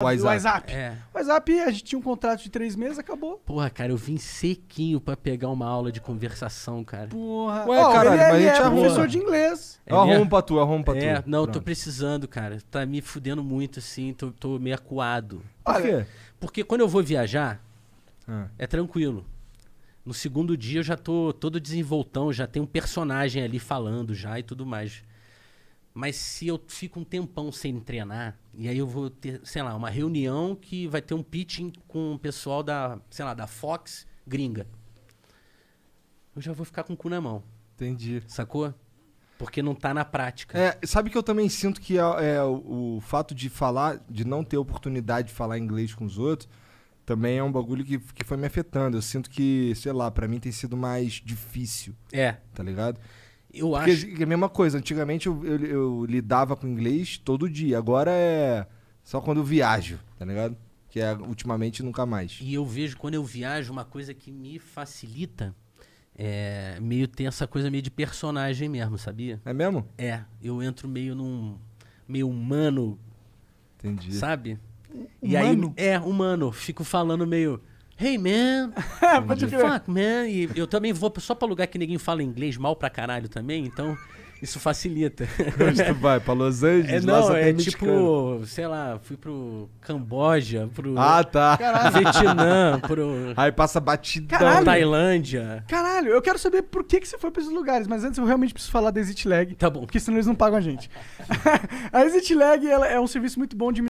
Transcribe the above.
WhatsApp. WhatsApp. É. WhatsApp, a gente tinha um contrato de três meses, acabou. Porra, cara, eu vim sequinho pra pegar uma aula de conversação, cara. Porra. Ué, oh, caralho, mas a é, gente é arruma. professor de inglês. É eu arrumo pra tu, arrumo pra é. tu. É, não, Pronto. tô precisando, cara. Tá me fudendo muito, assim, tô, tô meio acuado. Por quê? Porque quando eu vou viajar, ah. é tranquilo. No segundo dia eu já tô todo desenvoltão, já tem um personagem ali falando já e tudo mais. Mas se eu fico um tempão sem treinar, e aí eu vou ter, sei lá, uma reunião que vai ter um pitching com o pessoal da, sei lá, da Fox gringa. Eu já vou ficar com o cu na mão. Entendi. Sacou? Porque não tá na prática. É, sabe que eu também sinto que é, é, o, o fato de falar, de não ter oportunidade de falar inglês com os outros, também é um bagulho que, que foi me afetando. Eu sinto que, sei lá, para mim tem sido mais difícil. É. Tá ligado? Eu Porque que é a mesma coisa. Antigamente eu, eu, eu, lidava com inglês todo dia. Agora é só quando eu viajo, tá ligado? Que é ultimamente nunca mais. E eu vejo quando eu viajo uma coisa que me facilita. É, meio tem essa coisa meio de personagem mesmo, sabia? É mesmo? É. Eu entro meio num. meio humano. Entendi. Sabe? Humano? E aí, é, humano. Fico falando meio. Hey man, what the fuck man? E eu também vou só pra lugar que ninguém fala inglês mal pra caralho também, então isso facilita. Onde tu vai? Pra Los Angeles? É, não, é tipo, sei lá, fui pro Camboja, pro ah, tá. Caralho. Vietnã, pro... Aí passa batidão. Caralho. Tailândia. Caralho, eu quero saber por que, que você foi pra esses lugares, mas antes eu realmente preciso falar da ExitLag. Tá bom. Porque senão eles não pagam a gente. a ExitLag ela é um serviço muito bom de